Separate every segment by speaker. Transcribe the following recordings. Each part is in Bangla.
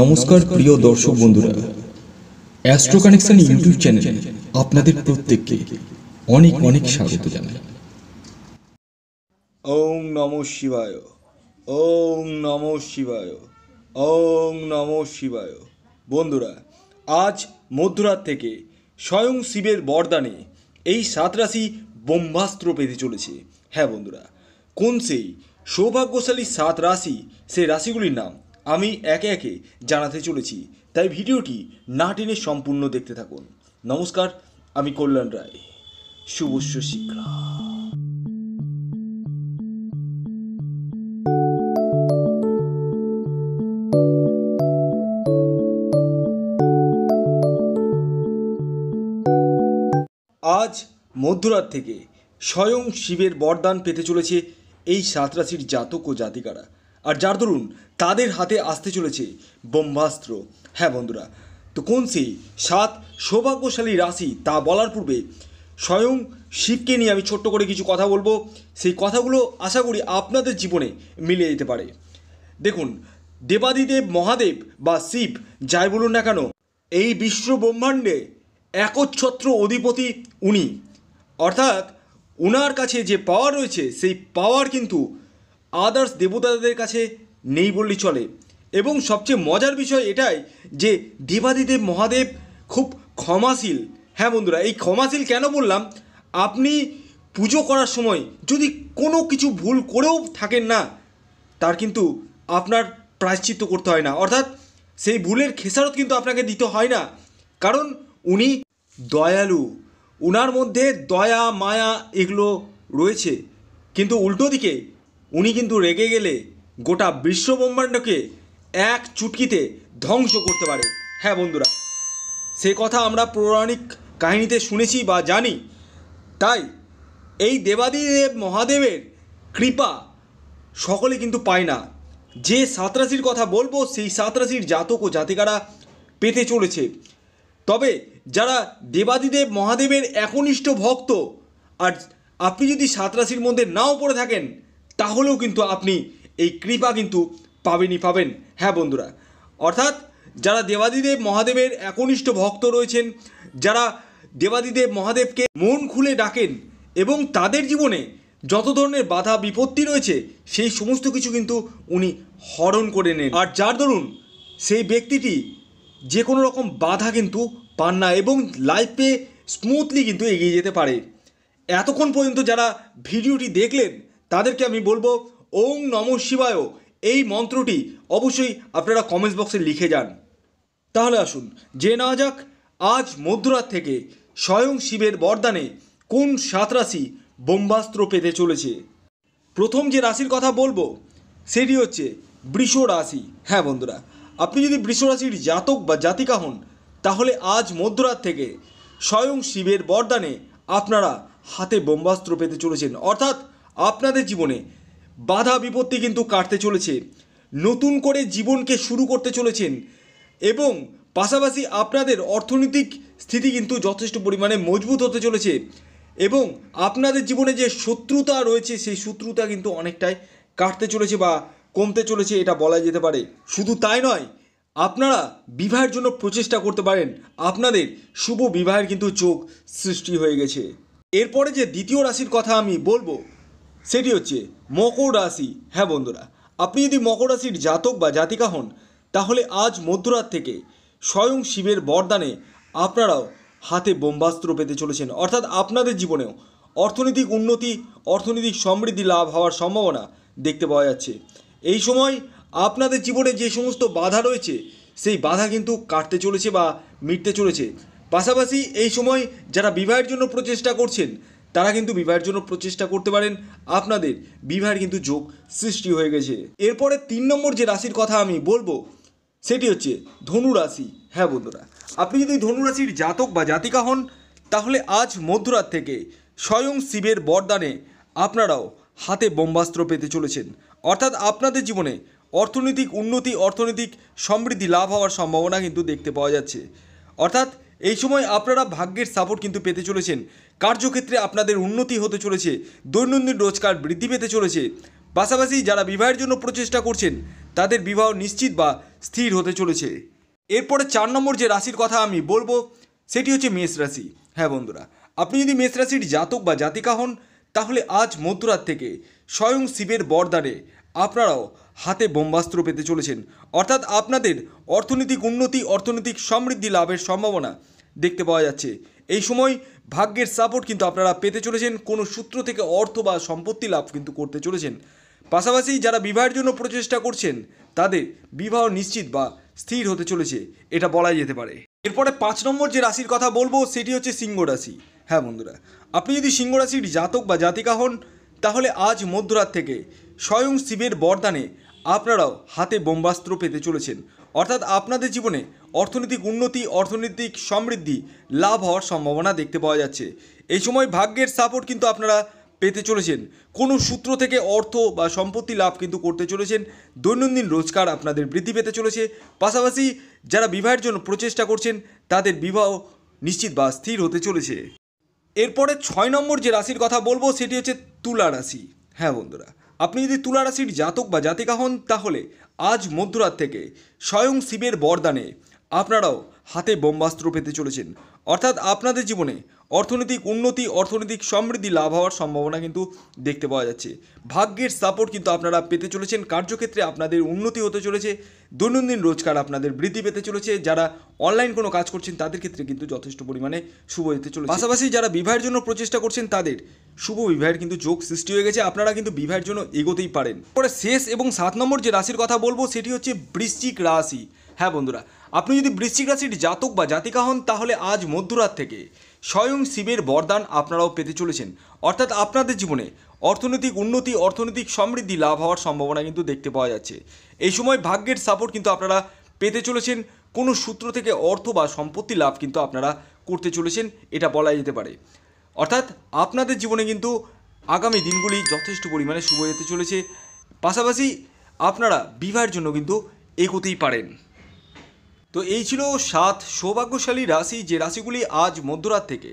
Speaker 1: নমস্কার প্রিয় দর্শক বন্ধুরা অ্যাস্ট্রো কানেকশন ইউটিউব চ্যানেলে আপনাদের প্রত্যেককে অনেক অনেক স্বাগত জানাই ওম নম শিবায় ওম নম শিবায় ওম নম শিবায় বন্ধুরা আজ মধ্যরাত থেকে স্বয়ং শিবের বরদানে এই সাত রাশি ব্রহ্মাস্ত্র পেতে চলেছে হ্যাঁ বন্ধুরা কোন সেই সৌভাগ্যশালী সাত রাশি সেই রাশিগুলির নাম আমি একে একে জানাতে চলেছি তাই ভিডিওটি না টেনে সম্পূর্ণ দেখতে থাকুন নমস্কার আমি কল্যাণ রায় শুভস্য শিক্ষা আজ মধ্যরাত থেকে স্বয়ং শিবের বরদান পেতে চলেছে এই সাত জাতক ও জাতিকারা আর যার দরুন তাদের হাতে আসতে চলেছে ব্রহ্মাস্ত্র হ্যাঁ বন্ধুরা তো কোন সেই সাত সৌভাগ্যশালী রাশি তা বলার পূর্বে স্বয়ং শিবকে নিয়ে আমি ছোট্ট করে কিছু কথা বলবো সেই কথাগুলো আশা করি আপনাদের জীবনে মিলে যেতে পারে দেখুন দেবাদিদেব মহাদেব বা শিব যাই বলুন না কেন এই বিশ্ব ব্রহ্মাণ্ডে একচ্ছত্র অধিপতি উনি অর্থাৎ ওনার কাছে যে পাওয়ার রয়েছে সেই পাওয়ার কিন্তু আদার্স দেবতাদের কাছে নেই বললেই চলে এবং সবচেয়ে মজার বিষয় এটাই যে দেবাদিদেব মহাদেব খুব ক্ষমাশীল হ্যাঁ বন্ধুরা এই ক্ষমাশীল কেন বললাম আপনি পুজো করার সময় যদি কোনো কিছু ভুল করেও থাকেন না তার কিন্তু আপনার প্রায়শ্চিত্ত করতে হয় না অর্থাৎ সেই ভুলের খেসারত কিন্তু আপনাকে দিতে হয় না কারণ উনি দয়ালু উনার মধ্যে দয়া মায়া এগুলো রয়েছে কিন্তু উল্টো দিকে উনি কিন্তু রেগে গেলে গোটা বিশ্বব্রহ্মাণ্ডকে এক চুটকিতে ধ্বংস করতে পারে হ্যাঁ বন্ধুরা সে কথা আমরা পৌরাণিক কাহিনীতে শুনেছি বা জানি তাই এই দেবাদিদেব মহাদেবের কৃপা সকলে কিন্তু পায় না যে সাঁতরাশির কথা বলবো সেই সাঁতরাশির জাতক ও জাতিকারা পেতে চলেছে তবে যারা দেবাদিদেব মহাদেবের একনিষ্ঠ ভক্ত আর আপনি যদি সাঁতরাশির মধ্যে নাও পড়ে থাকেন তাহলেও কিন্তু আপনি এই কৃপা কিন্তু পাবেনই পাবেন হ্যাঁ বন্ধুরা অর্থাৎ যারা দেবাদিদেব মহাদেবের একনিষ্ঠ ভক্ত রয়েছেন যারা দেবাদিদেব মহাদেবকে মন খুলে ডাকেন এবং তাদের জীবনে যত ধরনের বাধা বিপত্তি রয়েছে সেই সমস্ত কিছু কিন্তু উনি হরণ করে নেন আর যার দরুন সেই ব্যক্তিটি যে কোনো রকম বাধা কিন্তু পান না এবং লাইফে স্মুথলি কিন্তু এগিয়ে যেতে পারে এতক্ষণ পর্যন্ত যারা ভিডিওটি দেখলেন তাদেরকে আমি বলবো ওং নম শিবায় এই মন্ত্রটি অবশ্যই আপনারা কমেন্টস বক্সে লিখে যান তাহলে আসুন যে না যাক আজ মধ্যরাত থেকে স্বয়ং শিবের বরদানে কোন সাত রাশি বোম্বাস্ত্র পেতে চলেছে প্রথম যে রাশির কথা বলবো সেটি হচ্ছে বৃষ রাশি হ্যাঁ বন্ধুরা আপনি যদি বৃষ রাশির জাতক বা জাতিকা হন তাহলে আজ মধ্যরাত থেকে স্বয়ং শিবের বরদানে আপনারা হাতে বোম্বাস্ত্র পেতে চলেছেন অর্থাৎ আপনাদের জীবনে বাধা বিপত্তি কিন্তু কাটতে চলেছে নতুন করে জীবনকে শুরু করতে চলেছেন এবং পাশাপাশি আপনাদের অর্থনৈতিক স্থিতি কিন্তু যথেষ্ট পরিমাণে মজবুত হতে চলেছে এবং আপনাদের জীবনে যে শত্রুতা রয়েছে সেই শত্রুতা কিন্তু অনেকটাই কাটতে চলেছে বা কমতে চলেছে এটা বলা যেতে পারে শুধু তাই নয় আপনারা বিবাহের জন্য প্রচেষ্টা করতে পারেন আপনাদের শুভ বিবাহের কিন্তু চোখ সৃষ্টি হয়ে গেছে এরপরে যে দ্বিতীয় রাশির কথা আমি বলবো সেটি হচ্ছে মকর রাশি হ্যাঁ বন্ধুরা আপনি যদি মকর রাশির জাতক বা জাতিকা হন তাহলে আজ মধ্যরাত থেকে স্বয়ং শিবের বরদানে আপনারাও হাতে বোম্বাস্ত্র পেতে চলেছেন অর্থাৎ আপনাদের জীবনেও অর্থনৈতিক উন্নতি অর্থনৈতিক সমৃদ্ধি লাভ হওয়ার সম্ভাবনা দেখতে পাওয়া যাচ্ছে এই সময় আপনাদের জীবনে যে সমস্ত বাধা রয়েছে সেই বাধা কিন্তু কাটতে চলেছে বা মিটতে চলেছে পাশাপাশি এই সময় যারা বিবাহের জন্য প্রচেষ্টা করছেন তারা কিন্তু বিবাহের জন্য প্রচেষ্টা করতে পারেন আপনাদের বিবাহের কিন্তু যোগ সৃষ্টি হয়ে গেছে এরপরে তিন নম্বর যে রাশির কথা আমি বলবো সেটি হচ্ছে ধনু রাশি হ্যাঁ বন্ধুরা আপনি যদি ধনুরাশির জাতক বা জাতিকা হন তাহলে আজ মধ্যরাত থেকে স্বয়ং শিবের বরদানে আপনারাও হাতে বোম্বাস্ত্র পেতে চলেছেন অর্থাৎ আপনাদের জীবনে অর্থনৈতিক উন্নতি অর্থনৈতিক সমৃদ্ধি লাভ হওয়ার সম্ভাবনা কিন্তু দেখতে পাওয়া যাচ্ছে অর্থাৎ এই সময় আপনারা ভাগ্যের সাপোর্ট কিন্তু পেতে চলেছেন কার্যক্ষেত্রে আপনাদের উন্নতি হতে চলেছে দৈনন্দিন রোজগার বৃদ্ধি পেতে চলেছে পাশাপাশি যারা বিবাহের জন্য প্রচেষ্টা করছেন তাদের বিবাহ নিশ্চিত বা স্থির হতে চলেছে এরপরে চার নম্বর যে রাশির কথা আমি বলবো সেটি হচ্ছে মেষ রাশি হ্যাঁ বন্ধুরা আপনি যদি মেষ রাশির জাতক বা জাতিকা হন তাহলে আজ মধ্যরাত থেকে স্বয়ং শিবের বরদারে আপনারাও হাতে বোম্বাস্ত্র পেতে চলেছেন অর্থাৎ আপনাদের অর্থনৈতিক উন্নতি অর্থনৈতিক সমৃদ্ধি লাভের সম্ভাবনা দেখতে পাওয়া যাচ্ছে এই সময় ভাগ্যের সাপোর্ট কিন্তু আপনারা পেতে চলেছেন কোনো সূত্র থেকে অর্থ বা সম্পত্তি লাভ কিন্তু করতে চলেছেন পাশাপাশি যারা বিবাহের জন্য প্রচেষ্টা করছেন তাদের বিবাহ নিশ্চিত বা স্থির হতে চলেছে এটা বলাই যেতে পারে এরপরে পাঁচ নম্বর যে রাশির কথা বলবো সেটি হচ্ছে সিংহ রাশি হ্যাঁ বন্ধুরা আপনি যদি সিংহ রাশির জাতক বা জাতিকা হন তাহলে আজ মধ্যরাত থেকে স্বয়ং শিবের বরদানে আপনারাও হাতে বোম্বাস্ত্র পেতে চলেছেন অর্থাৎ আপনাদের জীবনে অর্থনৈতিক উন্নতি অর্থনৈতিক সমৃদ্ধি লাভ হওয়ার সম্ভাবনা দেখতে পাওয়া যাচ্ছে এই সময় ভাগ্যের সাপোর্ট কিন্তু আপনারা পেতে চলেছেন কোনো সূত্র থেকে অর্থ বা সম্পত্তি লাভ কিন্তু করতে চলেছেন দৈনন্দিন রোজগার আপনাদের বৃদ্ধি পেতে চলেছে পাশাপাশি যারা বিবাহের জন্য প্রচেষ্টা করছেন তাদের বিবাহ নিশ্চিত বা স্থির হতে চলেছে এরপরে ছয় নম্বর যে রাশির কথা বলবো সেটি হচ্ছে তুলা রাশি হ্যাঁ বন্ধুরা আপনি যদি তুলারাশির জাতক বা জাতিকা হন তাহলে আজ মধ্যরাত থেকে স্বয়ং শিবের বরদানে আপনারাও হাতে বোম্বাস্ত্র পেতে চলেছেন অর্থাৎ আপনাদের জীবনে অর্থনৈতিক উন্নতি অর্থনৈতিক সমৃদ্ধি লাভ হওয়ার সম্ভাবনা কিন্তু দেখতে পাওয়া যাচ্ছে ভাগ্যের সাপোর্ট কিন্তু আপনারা পেতে চলেছেন কার্যক্ষেত্রে আপনাদের উন্নতি হতে চলেছে দৈনন্দিন রোজগার আপনাদের বৃদ্ধি পেতে চলেছে যারা অনলাইন কোনো কাজ করছেন তাদের ক্ষেত্রে কিন্তু যথেষ্ট পরিমাণে শুভ যেতে চলেছে পাশাপাশি যারা বিবাহের জন্য প্রচেষ্টা করছেন তাদের শুভ বিবাহের কিন্তু যোগ সৃষ্টি হয়ে গেছে আপনারা কিন্তু বিবাহের জন্য এগোতেই পারেন পরে শেষ এবং সাত নম্বর যে রাশির কথা বলবো সেটি হচ্ছে বৃশ্চিক রাশি হ্যাঁ বন্ধুরা আপনি যদি বৃশ্চিক রাশির জাতক বা জাতিকা হন তাহলে আজ মধ্যরাত থেকে স্বয়ং শিবের বরদান আপনারাও পেতে চলেছেন অর্থাৎ আপনাদের জীবনে অর্থনৈতিক উন্নতি অর্থনৈতিক সমৃদ্ধি লাভ হওয়ার সম্ভাবনা কিন্তু দেখতে পাওয়া যাচ্ছে এই সময় ভাগ্যের সাপোর্ট কিন্তু আপনারা পেতে চলেছেন কোনো সূত্র থেকে অর্থ বা সম্পত্তি লাভ কিন্তু আপনারা করতে চলেছেন এটা বলা যেতে পারে অর্থাৎ আপনাদের জীবনে কিন্তু আগামী দিনগুলি যথেষ্ট পরিমাণে শুভ যেতে চলেছে পাশাপাশি আপনারা বিবাহের জন্য কিন্তু এগোতেই পারেন তো এই ছিল সাত সৌভাগ্যশালী রাশি যে রাশিগুলি আজ মধ্যরাত থেকে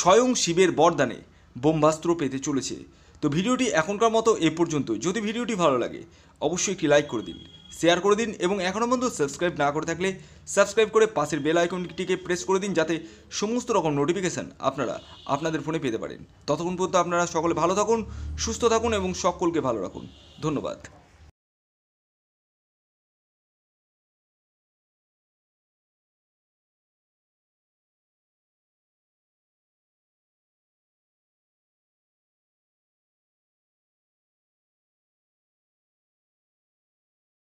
Speaker 1: স্বয়ং শিবের বরদানে বোম্বাস্ত্র পেতে চলেছে তো ভিডিওটি এখনকার মতো এ পর্যন্ত যদি ভিডিওটি ভালো লাগে অবশ্যই একটি লাইক করে দিন শেয়ার করে দিন এবং এখনও পর্যন্ত সাবস্ক্রাইব না করে থাকলে সাবস্ক্রাইব করে পাশের বেল আইকনটিকে প্রেস করে দিন যাতে সমস্ত রকম নোটিফিকেশান আপনারা আপনাদের ফোনে পেতে পারেন ততক্ষণ পর্যন্ত আপনারা সকলে ভালো থাকুন সুস্থ থাকুন এবং সকলকে ভালো রাখুন ধন্যবাদ